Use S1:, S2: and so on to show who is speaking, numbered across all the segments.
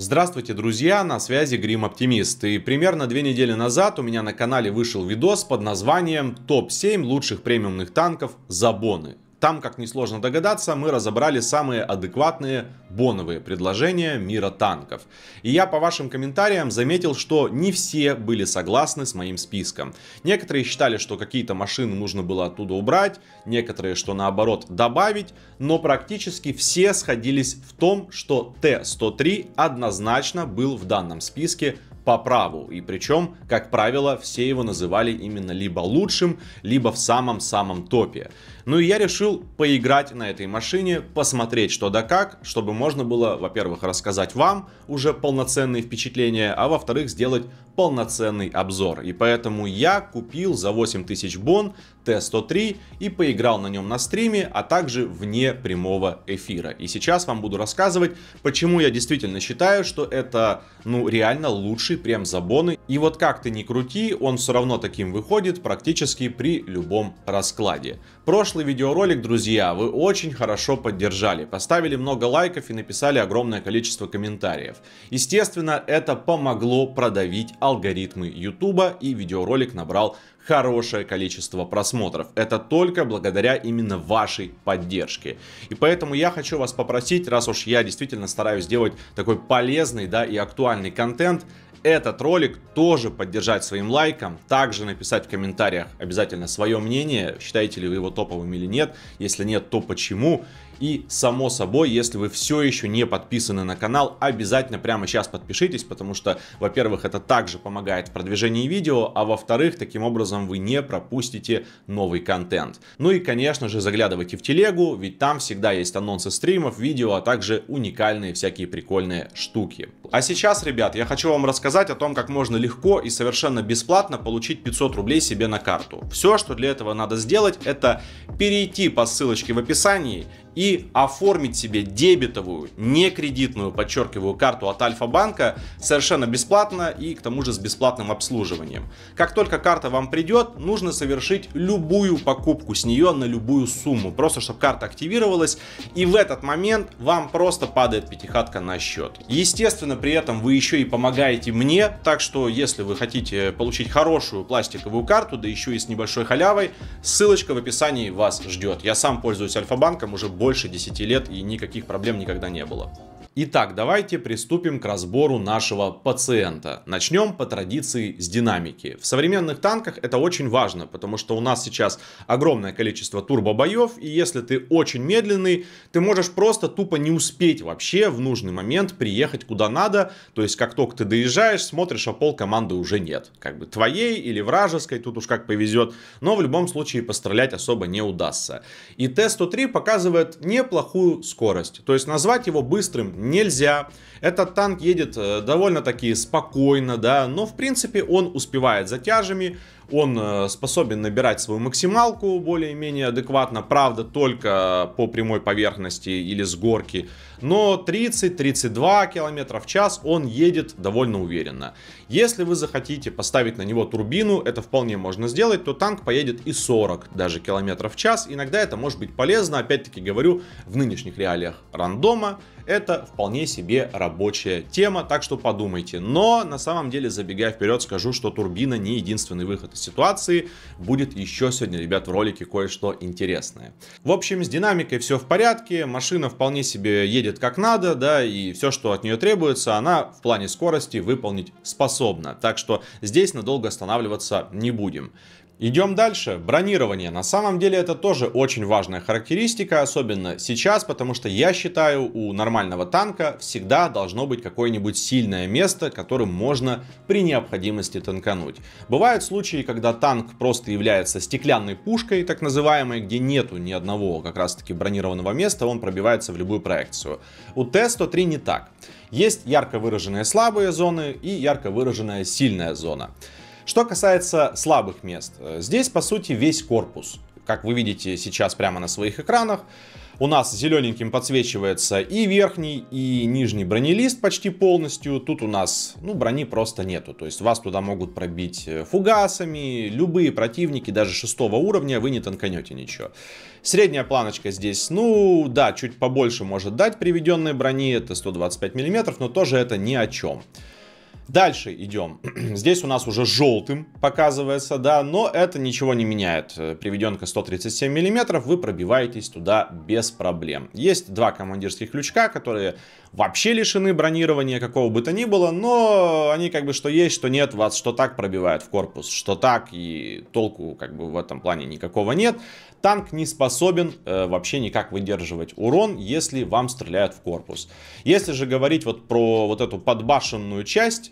S1: Здравствуйте, друзья, на связи Грим Оптимист. И примерно две недели назад у меня на канале вышел видос под названием «Топ-7 лучших премиумных танков за боны». Там, как несложно догадаться, мы разобрали самые адекватные боновые предложения мира танков. И я по вашим комментариям заметил, что не все были согласны с моим списком. Некоторые считали, что какие-то машины нужно было оттуда убрать, некоторые, что наоборот добавить, но практически все сходились в том, что Т-103 однозначно был в данном списке по праву. И причем, как правило, все его называли именно либо лучшим, либо в самом-самом топе. Ну и я решил поиграть на этой машине, посмотреть что да как, чтобы можно было, во-первых, рассказать вам уже полноценные впечатления, а во-вторых, сделать полноценный обзор. И поэтому я купил за 8000 бон Т-103 и поиграл на нем на стриме, а также вне прямого эфира. И сейчас вам буду рассказывать, почему я действительно считаю, что это, ну, реально лучший прем за боны. И вот как ты ни крути, он все равно таким выходит практически при любом раскладе. Прошлый прошлый видеоролик, друзья, вы очень хорошо поддержали, поставили много лайков и написали огромное количество комментариев. Естественно, это помогло продавить алгоритмы YouTube, и видеоролик набрал хорошее количество просмотров. Это только благодаря именно вашей поддержке. И поэтому я хочу вас попросить, раз уж я действительно стараюсь делать такой полезный да, и актуальный контент, этот ролик тоже поддержать своим лайком, также написать в комментариях обязательно свое мнение, считаете ли вы его топовым или нет, если нет, то почему, и само собой, если вы все еще не подписаны на канал, обязательно прямо сейчас подпишитесь, потому что, во-первых, это также помогает в продвижении видео, а во-вторых, таким образом вы не пропустите новый контент. Ну и, конечно же, заглядывайте в телегу, ведь там всегда есть анонсы стримов, видео, а также уникальные всякие прикольные штуки. А сейчас, ребят, я хочу вам рассказать о том, как можно легко и совершенно бесплатно получить 500 рублей себе на карту. Все, что для этого надо сделать, это перейти по ссылочке в описании и оформить себе дебетовую, не кредитную, подчеркиваю, карту от Альфа-банка совершенно бесплатно и к тому же с бесплатным обслуживанием. Как только карта вам придет, нужно совершить любую покупку с нее на любую сумму, просто чтобы карта активировалась и в этот момент вам просто падает пятихатка на счет. Естественно, при этом вы еще и помогаете мне, так что если вы хотите получить хорошую пластиковую карту, да еще и с небольшой халявой, ссылочка в описании вас ждет. Я сам пользуюсь Альфа-банком уже больше больше 10 лет и никаких проблем никогда не было. Итак, давайте приступим к разбору нашего пациента. Начнем по традиции с динамики. В современных танках это очень важно, потому что у нас сейчас огромное количество турбобоев, и если ты очень медленный, ты можешь просто тупо не успеть вообще в нужный момент приехать куда надо, то есть как только ты доезжаешь, смотришь, а пол команды уже нет. Как бы твоей или вражеской, тут уж как повезет, но в любом случае пострелять особо не удастся. И Т-103 показывает неплохую скорость, то есть назвать его быстрым нельзя. Этот танк едет э, довольно-таки спокойно, да, но в принципе он успевает за тяжами, он э, способен набирать свою максималку более-менее адекватно, правда только по прямой поверхности или с горки, но 30-32 км в час он едет довольно уверенно. Если вы захотите поставить на него турбину, это вполне можно сделать, то танк поедет и 40 даже км в час. Иногда это может быть полезно, опять-таки говорю, в нынешних реалиях рандома это вполне себе рабочая тема, так что подумайте. Но на самом деле, забегая вперед, скажу, что турбина не единственный выход из ситуации. Будет еще сегодня, ребят, в ролике кое-что интересное. В общем, с динамикой все в порядке, машина вполне себе едет едет как надо, да, и все, что от нее требуется, она в плане скорости выполнить способна. Так что здесь надолго останавливаться не будем. Идем дальше. Бронирование. На самом деле это тоже очень важная характеристика, особенно сейчас, потому что я считаю, у нормального танка всегда должно быть какое-нибудь сильное место, которым можно при необходимости танкануть. Бывают случаи, когда танк просто является стеклянной пушкой, так называемой, где нету ни одного как раз таки бронированного места, он пробивается в любую проекцию. У Т-103 не так. Есть ярко выраженные слабые зоны и ярко выраженная сильная зона. Что касается слабых мест, э, здесь по сути весь корпус. Как вы видите сейчас прямо на своих экранах, у нас зелененьким подсвечивается и верхний, и нижний бронелист почти полностью. Тут у нас, ну, брони просто нету. То есть вас туда могут пробить э, фугасами, любые противники, даже шестого уровня, вы не танканете ничего. Средняя планочка здесь, ну, да, чуть побольше может дать приведенной брони, это 125 мм, но тоже это ни о чем. Дальше идем. Здесь у нас уже желтым показывается, да, но это ничего не меняет. Приведенка 137 мм, вы пробиваетесь туда без проблем. Есть два командирских ключка, которые вообще лишены бронирования какого бы то ни было, но они как бы что есть, что нет, вас что так пробивают в корпус, что так, и толку как бы в этом плане никакого нет. Танк не способен э, вообще никак выдерживать урон, если вам стреляют в корпус. Если же говорить вот про вот эту подбашенную часть,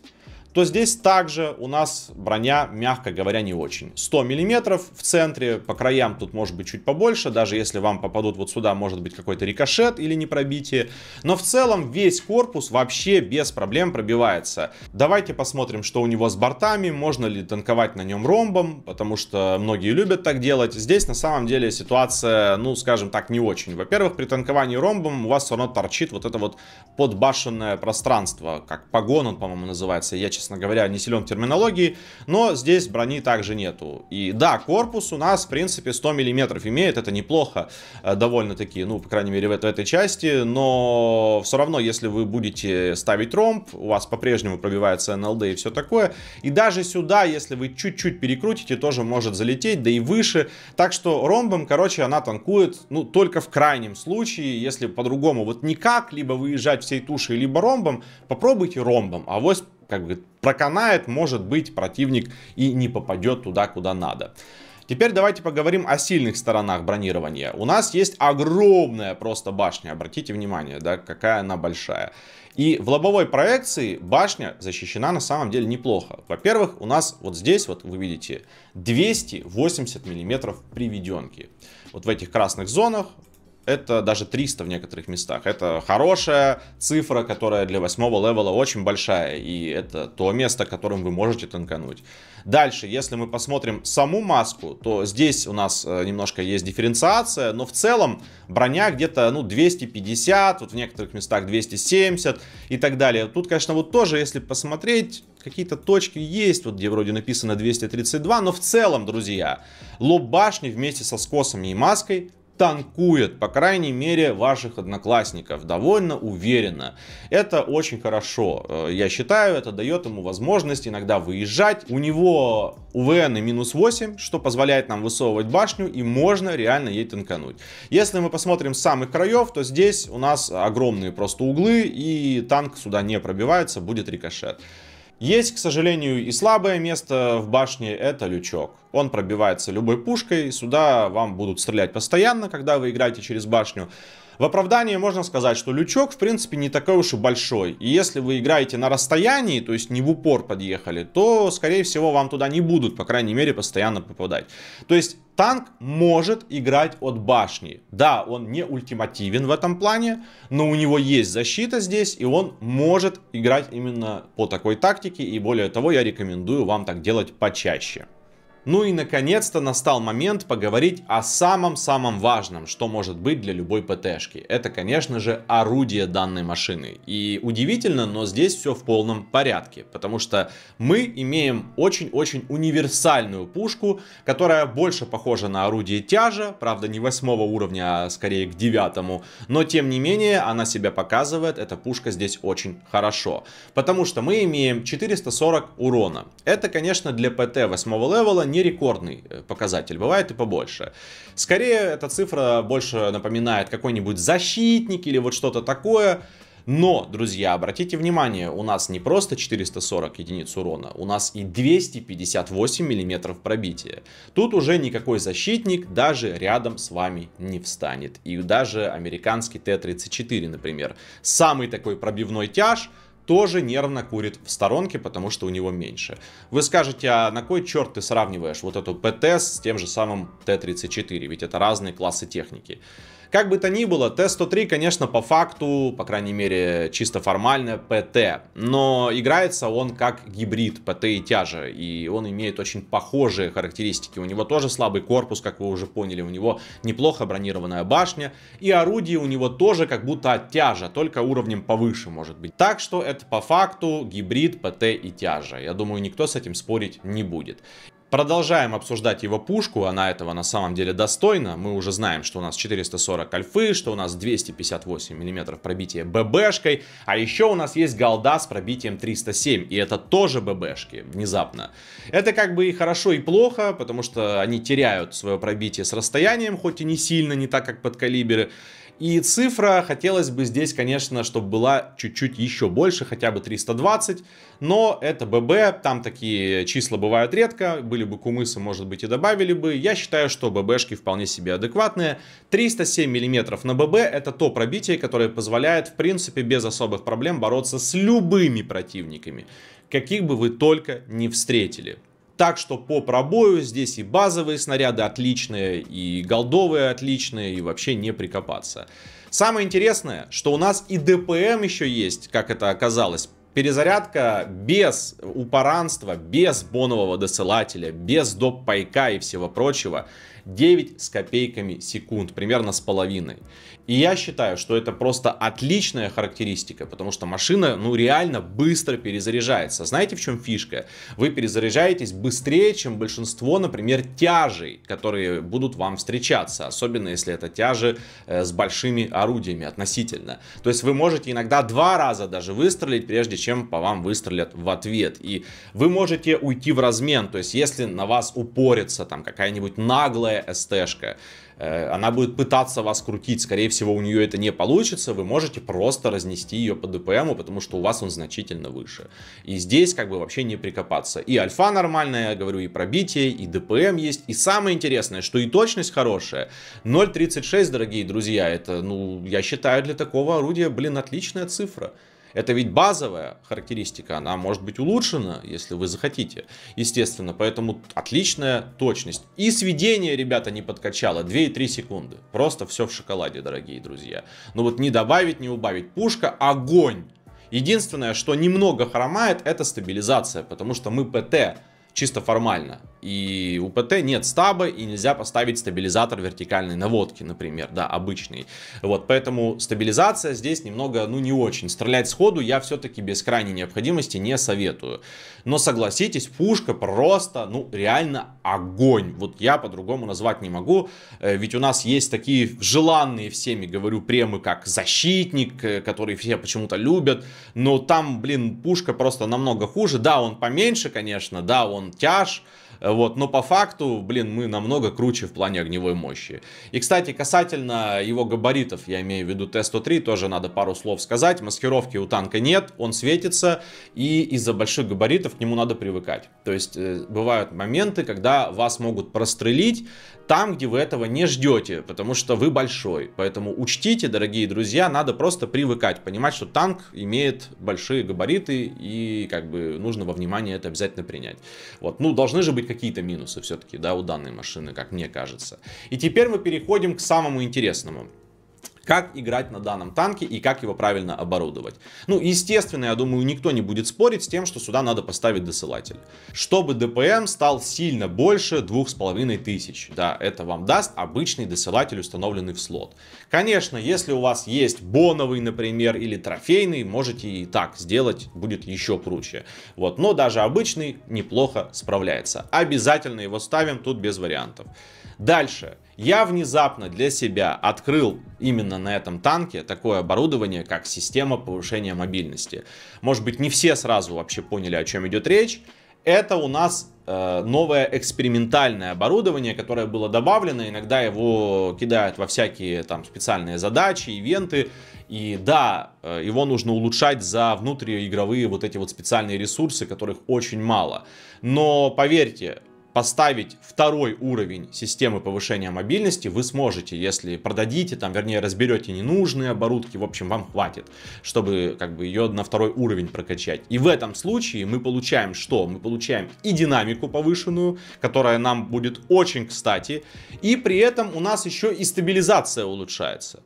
S1: то здесь также у нас броня, мягко говоря, не очень. 100 миллиметров в центре, по краям тут может быть чуть побольше, даже если вам попадут вот сюда, может быть какой-то рикошет или непробитие. Но в целом весь корпус вообще без проблем пробивается. Давайте посмотрим, что у него с бортами, можно ли танковать на нем ромбом, потому что многие любят так делать. Здесь на самом деле ситуация, ну скажем так, не очень. Во-первых, при танковании ромбом у вас все равно торчит вот это вот подбашенное пространство, как погон он, по-моему, называется. Я, честно собственно говоря, не силен в терминологии, но здесь брони также нету. И да, корпус у нас, в принципе, 100 мм имеет, это неплохо э, довольно-таки, ну, по крайней мере, в, этой части, но все равно, если вы будете ставить ромб, у вас по-прежнему пробивается НЛД и все такое, и даже сюда, если вы чуть-чуть перекрутите, тоже может залететь, да и выше, так что ромбом, короче, она танкует, ну, только в крайнем случае, если по-другому вот никак, либо выезжать всей тушей, либо ромбом, попробуйте ромбом, а вот как бы проканает, может быть, противник и не попадет туда, куда надо. Теперь давайте поговорим о сильных сторонах бронирования. У нас есть огромная просто башня, обратите внимание, да, какая она большая. И в лобовой проекции башня защищена на самом деле неплохо. Во-первых, у нас вот здесь, вот вы видите, 280 миллиметров приведенки. Вот в этих красных зонах это даже 300 в некоторых местах. Это хорошая цифра, которая для восьмого левела очень большая, и это то место, которым вы можете танкануть. Дальше, если мы посмотрим саму маску, то здесь у нас э, немножко есть дифференциация, но в целом броня где-то ну 250, вот в некоторых местах 270 и так далее. Тут, конечно, вот тоже, если посмотреть, какие-то точки есть, вот где вроде написано 232, но в целом, друзья, лоб башни вместе со скосами и маской танкует, по крайней мере, ваших одноклассников довольно уверенно. Это очень хорошо. Э, я считаю, это дает ему возможность иногда выезжать. У него УВН и минус 8, что позволяет нам высовывать башню, и можно реально ей танкануть. Если мы посмотрим с самых краев, то здесь у нас огромные просто углы, и танк сюда не пробивается, будет рикошет. Есть, к сожалению, и слабое место в башне, это лючок. Он пробивается любой пушкой, сюда вам будут стрелять постоянно, когда вы играете через башню. В оправдании можно сказать, что лючок, в принципе, не такой уж и большой. И если вы играете на расстоянии, то есть не в упор подъехали, то, скорее всего, вам туда не будут, по крайней мере, постоянно попадать. То есть танк может играть от башни. Да, он не ультимативен в этом плане, но у него есть защита здесь, и он может играть именно по такой тактике. И более того, я рекомендую вам так делать почаще. Ну и наконец-то настал момент поговорить о самом-самом важном, что может быть для любой ПТшки. Это, конечно же, орудие данной машины. И удивительно, но здесь все в полном порядке, потому что мы имеем очень-очень универсальную пушку, которая больше похожа на орудие тяжа, правда не восьмого уровня, а скорее к девятому, но тем не менее она себя показывает, эта пушка здесь очень хорошо, потому что мы имеем 440 урона. Это, конечно, для ПТ восьмого левела не не рекордный э, показатель, бывает и побольше. Скорее, эта цифра больше напоминает какой-нибудь защитник или вот что-то такое. Но, друзья, обратите внимание, у нас не просто 440 единиц урона, у нас и 258 миллиметров пробития. Тут уже никакой защитник даже рядом с вами не встанет. И даже американский Т-34, например. Самый такой пробивной тяж – тоже нервно курит в сторонке, потому что у него меньше. Вы скажете, а на кой черт ты сравниваешь вот эту ПТС с тем же самым Т-34? Ведь это разные классы техники. Как бы то ни было, Т-103, конечно, по факту, по крайней мере, чисто формально ПТ, но играется он как гибрид ПТ и тяжа, и он имеет очень похожие характеристики. У него тоже слабый корпус, как вы уже поняли, у него неплохо бронированная башня, и орудие у него тоже как будто от тяжа, только уровнем повыше может быть. Так что это по факту гибрид ПТ и тяжа. Я думаю, никто с этим спорить не будет. Продолжаем обсуждать его пушку, она этого на самом деле достойна. Мы уже знаем, что у нас 440 альфы, что у нас 258 мм пробития ББшкой, а еще у нас есть голда с пробитием 307, и это тоже ББшки, внезапно. Это как бы и хорошо, и плохо, потому что они теряют свое пробитие с расстоянием, хоть и не сильно, не так, как под калибры. И цифра, хотелось бы здесь, конечно, чтобы была чуть-чуть еще больше, хотя бы 320. Но это ББ, там такие числа бывают редко. Были бы кумысы, может быть, и добавили бы. Я считаю, что ББшки вполне себе адекватные. 307 мм на ББ это то пробитие, которое позволяет, в принципе, без особых проблем бороться с любыми противниками каких бы вы только не встретили. Так что по пробою здесь и базовые снаряды отличные, и голдовые отличные, и вообще не прикопаться. Самое интересное, что у нас и ДПМ еще есть, как это оказалось. Перезарядка без упоранства, без бонового досылателя, без доп-пайка и всего прочего. 9 с копейками секунд, примерно с половиной. И я считаю, что это просто отличная характеристика, потому что машина, ну, реально быстро перезаряжается. Знаете, в чем фишка? Вы перезаряжаетесь быстрее, чем большинство, например, тяжей, которые будут вам встречаться, особенно если это тяжи э, с большими орудиями относительно. То есть вы можете иногда два раза даже выстрелить, прежде чем по вам выстрелят в ответ. И вы можете уйти в размен, то есть если на вас упорится там какая-нибудь наглая крутая СТшка. Э, она будет пытаться вас крутить, скорее всего, у нее это не получится, вы можете просто разнести ее по ДПМу, потому что у вас он значительно выше. И здесь как бы вообще не прикопаться. И альфа нормальная, я говорю, и пробитие, и ДПМ есть. И самое интересное, что и точность хорошая. 0.36, дорогие друзья, это, ну, я считаю, для такого орудия, блин, отличная цифра. Это ведь базовая характеристика, она может быть улучшена, если вы захотите, естественно. Поэтому отличная точность. И сведение, ребята, не подкачало. 2,3 секунды. Просто все в шоколаде, дорогие друзья. Но ну вот не добавить, не убавить. Пушка огонь. Единственное, что немного хромает, это стабилизация, потому что мы ПТ чисто формально и у ПТ нет стаба, и нельзя поставить стабилизатор вертикальной наводки, например, да, обычный. Вот, поэтому стабилизация здесь немного, ну, не очень. Стрелять сходу я все-таки без крайней необходимости не советую. Но согласитесь, пушка просто, ну, реально огонь. Вот я по-другому назвать не могу, э, ведь у нас есть такие желанные всеми, говорю, премы, как защитник, э, который все почему-то любят, но там, блин, пушка просто намного хуже. Да, он поменьше, конечно, да, он тяж, вот, но по факту, блин, мы намного круче в плане огневой мощи. И, кстати, касательно его габаритов, я имею в виду Т-103, тоже надо пару слов сказать. Маскировки у танка нет, он светится, и из-за больших габаритов к нему надо привыкать. То есть, э, бывают моменты, когда вас могут прострелить там, где вы этого не ждете, потому что вы большой. Поэтому учтите, дорогие друзья, надо просто привыкать, понимать, что танк имеет большие габариты, и как бы нужно во внимание это обязательно принять. Вот, ну, должны же быть какие-то минусы все-таки, да, у данной машины, как мне кажется. И теперь мы переходим к самому интересному как играть на данном танке и как его правильно оборудовать. Ну, естественно, я думаю, никто не будет спорить с тем, что сюда надо поставить досылатель. Чтобы ДПМ стал сильно больше 2500. Да, это вам даст обычный досылатель, установленный в слот. Конечно, если у вас есть боновый, например, или трофейный, можете и так сделать, будет еще круче. Вот, но даже обычный неплохо справляется. Обязательно его ставим, тут без вариантов. Дальше. Я внезапно для себя открыл именно на этом танке такое оборудование, как система повышения мобильности. Может быть, не все сразу вообще поняли, о чем идет речь, это у нас э, новое экспериментальное оборудование, которое было добавлено, иногда его кидают во всякие там специальные задачи, ивенты, и да, э, его нужно улучшать за внутриигровые вот эти вот специальные ресурсы, которых очень мало. Но поверьте, поставить второй уровень системы повышения мобильности вы сможете, если продадите, там, вернее, разберете ненужные оборудки, в общем, вам хватит, чтобы как бы ее на второй уровень прокачать. И в этом случае мы получаем что? Мы получаем и динамику повышенную, которая нам будет очень кстати, и при этом у нас еще и стабилизация улучшается.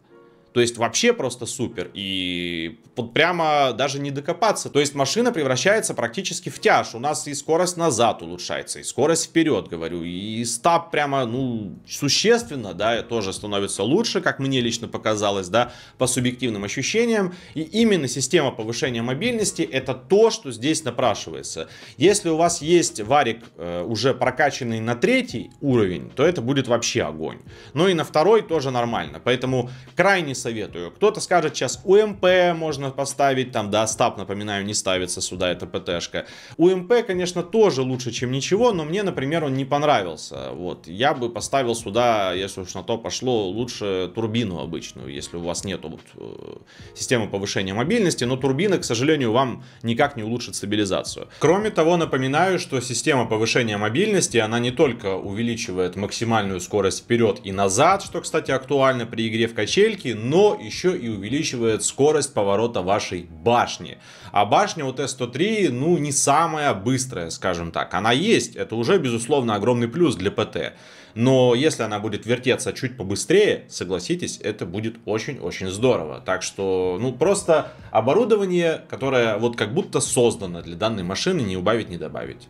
S1: То есть вообще просто супер. И вот прямо даже не докопаться. То есть машина превращается практически в тяж. У нас и скорость назад улучшается, и скорость вперед, говорю. И стаб прямо, ну, существенно, да, тоже становится лучше, как мне лично показалось, да, по субъективным ощущениям. И именно система повышения мобильности это то, что здесь напрашивается. Если у вас есть варик э, уже прокачанный на третий уровень, то это будет вообще огонь. Ну и на второй тоже нормально. Поэтому крайне советую. Кто-то скажет сейчас УМП можно поставить, там, да, стап, напоминаю, не ставится сюда, эта ПТшка. УМП, конечно, тоже лучше, чем ничего, но мне, например, он не понравился. Вот, я бы поставил сюда, если уж на то пошло, лучше турбину обычную, если у вас нету вот, э, системы повышения мобильности, но турбина, к сожалению, вам никак не улучшит стабилизацию. Кроме того, напоминаю, что система повышения мобильности, она не только увеличивает максимальную скорость вперед и назад, что, кстати, актуально при игре в качельке, но еще и увеличивает скорость поворота вашей башни. А башня у Т-103, ну, не самая быстрая, скажем так. Она есть, это уже, безусловно, огромный плюс для ПТ. Но если она будет вертеться чуть побыстрее, согласитесь, это будет очень-очень здорово. Так что, ну, просто оборудование, которое вот как будто создано для данной машины, не убавить, не добавить.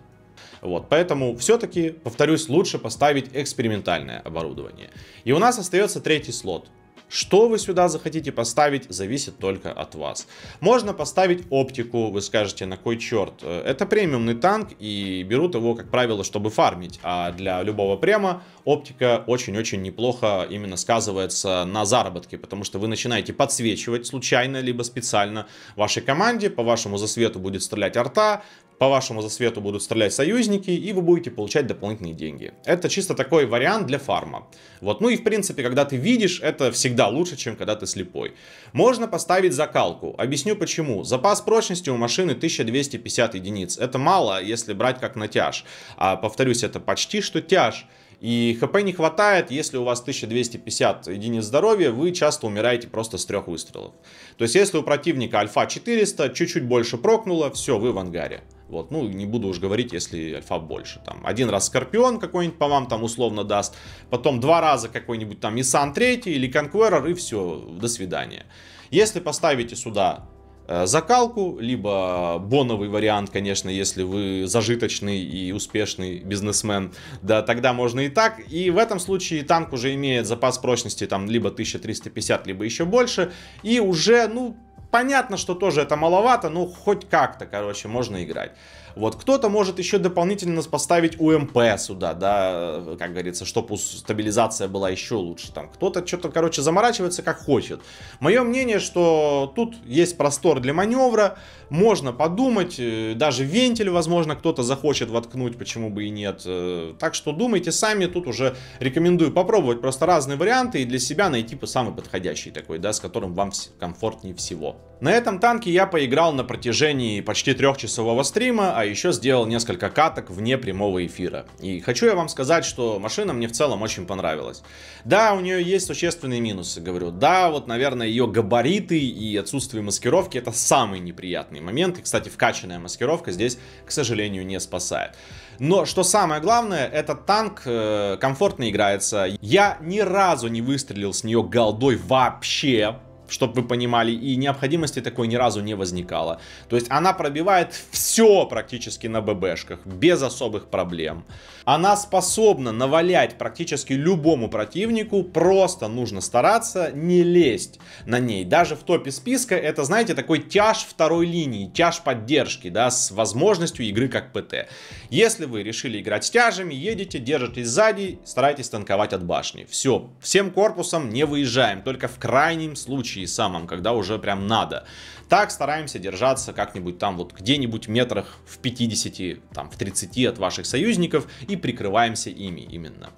S1: Вот, поэтому все-таки, повторюсь, лучше поставить экспериментальное оборудование. И у нас остается третий слот. Что вы сюда захотите поставить, зависит только от вас. Можно поставить оптику, вы скажете, на кой черт. Э, это премиумный танк, и берут его, как правило, чтобы фармить. А для любого према оптика очень-очень неплохо именно сказывается на заработке, потому что вы начинаете подсвечивать случайно, либо специально вашей команде, по вашему засвету будет стрелять арта, по вашему засвету будут стрелять союзники, и вы будете получать дополнительные деньги. Это чисто такой вариант для фарма. Вот, ну и в принципе, когда ты видишь, это всегда лучше, чем когда ты слепой. Можно поставить закалку. Объясню почему. Запас прочности у машины 1250 единиц. Это мало, если брать как натяж. А, повторюсь, это почти что тяж. И хп не хватает, если у вас 1250 единиц здоровья, вы часто умираете просто с трех выстрелов. То есть, если у противника альфа 400, чуть-чуть больше прокнуло, все, вы в ангаре. Вот, ну, не буду уж говорить, если альфа больше. Там один раз Скорпион какой-нибудь по вам там условно даст, потом два раза какой-нибудь там Nissan 3 или Conqueror, и все, до свидания. Если поставите сюда э, закалку, либо боновый вариант, конечно, если вы зажиточный и успешный бизнесмен, да, тогда можно и так. И в этом случае танк уже имеет запас прочности там либо 1350, либо еще больше, и уже, ну, понятно, что тоже это маловато, но хоть как-то, короче, можно играть. Вот кто-то может еще дополнительно поставить УМП сюда, да, как говорится, чтобы стабилизация была еще лучше. Там кто-то что-то, короче, заморачивается как хочет. Мое мнение, что тут есть простор для маневра можно подумать, э, даже вентиль, возможно, кто-то захочет воткнуть, почему бы и нет. Э, так что думайте сами, тут уже рекомендую попробовать просто разные варианты и для себя найти самый подходящий такой, да, с которым вам комфортнее всего. На этом танке я поиграл на протяжении почти трехчасового стрима, а еще сделал несколько каток вне прямого эфира. И хочу я вам сказать, что машина мне в целом очень понравилась. Да, у нее есть существенные минусы, говорю. Да, вот, наверное, ее габариты и отсутствие маскировки это самый неприятный данный момент. И, кстати, вкачанная маскировка здесь, к сожалению, не спасает. Но что самое главное, этот танк э, комфортно играется. Я ни разу не выстрелил с нее голдой вообще чтобы вы понимали, и необходимости такой ни разу не возникало. То есть она пробивает все практически на ББшках, без особых проблем. Она способна навалять практически любому противнику, просто нужно стараться не лезть на ней. Даже в топе списка это, знаете, такой тяж второй линии, тяж поддержки, да, с возможностью игры как ПТ. Если вы решили играть с тяжами, едете, держитесь сзади, старайтесь танковать от башни. Все, всем корпусом не выезжаем, только в крайнем случае случае самом, когда уже прям надо. Так стараемся держаться как-нибудь там вот где-нибудь метрах в 50, там в 30 от ваших союзников и прикрываемся ими именно.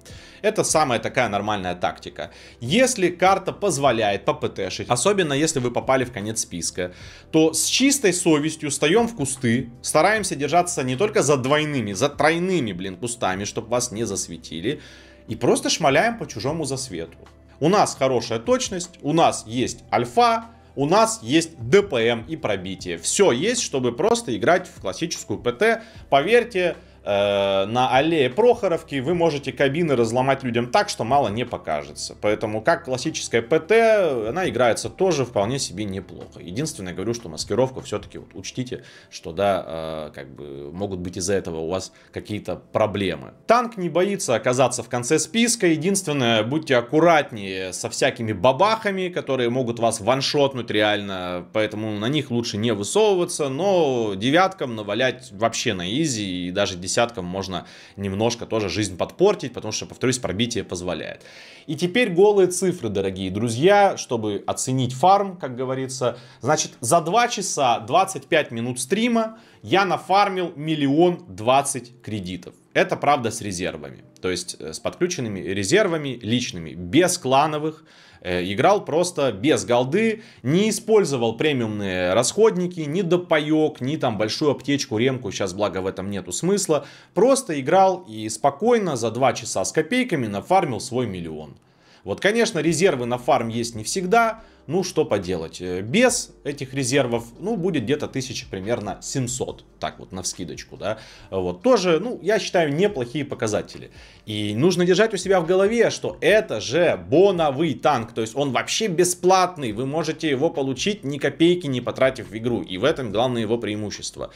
S1: Это самая такая нормальная тактика. Если карта позволяет попытешить, особенно если вы попали в конец списка, то с чистой совестью встаем в кусты, стараемся держаться не только за двойными, за тройными, блин, кустами, чтобы вас не засветили, и просто шмаляем по чужому засвету. У нас хорошая точность, у нас есть альфа, у нас есть ДПМ и пробитие. Все есть, чтобы просто играть в классическую ПТ. Поверьте, Э, на аллее Прохоровки вы можете кабины разломать людям так, что мало не покажется. Поэтому, как классическая ПТ, она играется тоже вполне себе неплохо. Единственное, говорю, что маскировку все-таки вот учтите, что да, э, как бы могут быть из-за этого у вас какие-то проблемы. Танк не боится оказаться в конце списка. Единственное, будьте аккуратнее со всякими бабахами, которые могут вас ваншотнуть реально. Поэтому на них лучше не высовываться. Но девяткам навалять вообще на изи и даже десяткам десяткам можно немножко тоже жизнь подпортить, потому что, повторюсь, пробитие позволяет. И теперь голые цифры, дорогие друзья, чтобы оценить фарм, как говорится. Значит, за 2 часа 25 минут стрима я нафармил миллион двадцать кредитов. Это правда с резервами, то есть э, с подключенными резервами личными, без клановых. Э, играл просто без голды, не использовал премиумные расходники, ни допоек, ни там большую аптечку, ремку, сейчас благо в этом нету смысла. Просто играл и спокойно за 2 часа с копейками нафармил свой миллион. Вот, конечно, резервы на фарм есть не всегда, ну что поделать, э, без этих резервов, ну будет где-то тысячи примерно 700, так вот на вскидочку, да, вот тоже, ну я считаю неплохие показатели. И нужно держать у себя в голове, что это же боновый танк, то есть он вообще бесплатный, вы можете его получить ни копейки не потратив в игру, и в этом главное его преимущество.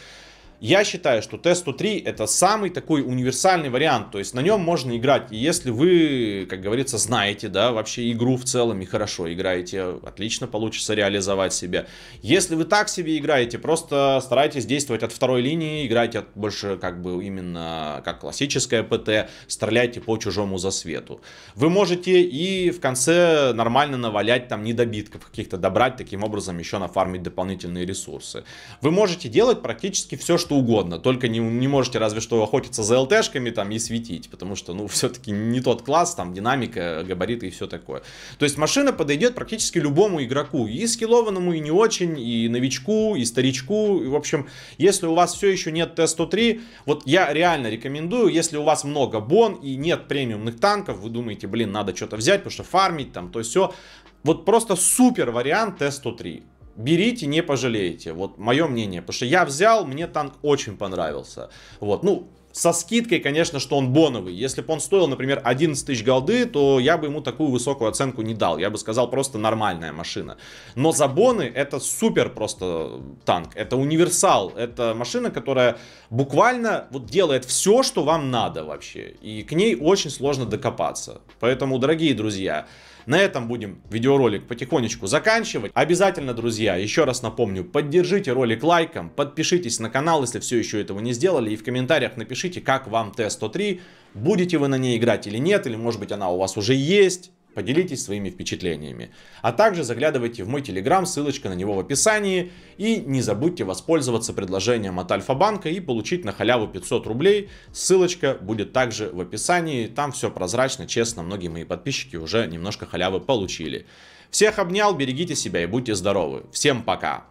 S1: Я считаю, что тесту 103 это самый такой универсальный вариант, то есть на нем можно играть, и если вы, как говорится, знаете, да, вообще игру в целом и хорошо играете, отлично получится реализовать себя. Если вы так себе играете, просто старайтесь действовать от второй линии, играйте от больше как бы именно как классическое ПТ, стреляйте по чужому засвету. Вы можете и в конце нормально навалять там недобитков каких-то, добрать таким образом еще нафармить дополнительные ресурсы. Вы можете делать практически все, что что угодно, только не, не можете разве что охотиться за ЛТшками там и светить, потому что, ну, все-таки не тот класс, там, динамика, габариты и все такое. То есть машина подойдет практически любому игроку, и скиллованному, и не очень, и новичку, и старичку, и, в общем, если у вас все еще нет Т-103, вот я реально рекомендую, если у вас много бон и нет премиумных танков, вы думаете, блин, надо что-то взять, потому что фармить там, то есть все, вот просто супер вариант Т-103 берите, не пожалеете. Вот мое мнение. Потому что я взял, мне танк очень понравился. Вот, ну, со скидкой, конечно, что он боновый. Если бы он стоил, например, 11 тысяч голды, то я бы ему такую высокую оценку не дал. Я бы сказал, просто нормальная машина. Но за боны это супер просто танк. Это универсал. Это машина, которая буквально вот делает все, что вам надо вообще. И к ней очень сложно докопаться. Поэтому, дорогие друзья, на этом будем видеоролик потихонечку заканчивать. Обязательно, друзья, еще раз напомню, поддержите ролик лайком, подпишитесь на канал, если все еще этого не сделали, и в комментариях напишите, как вам Т-103, будете вы на ней играть или нет, или может быть она у вас уже есть. Поделитесь своими впечатлениями. А также заглядывайте в мой телеграм, ссылочка на него в описании. И не забудьте воспользоваться предложением от Альфа-банка и получить на халяву 500 рублей. Ссылочка будет также в описании. Там все прозрачно, честно. Многие мои подписчики уже немножко халявы получили. Всех обнял, берегите себя и будьте здоровы. Всем пока!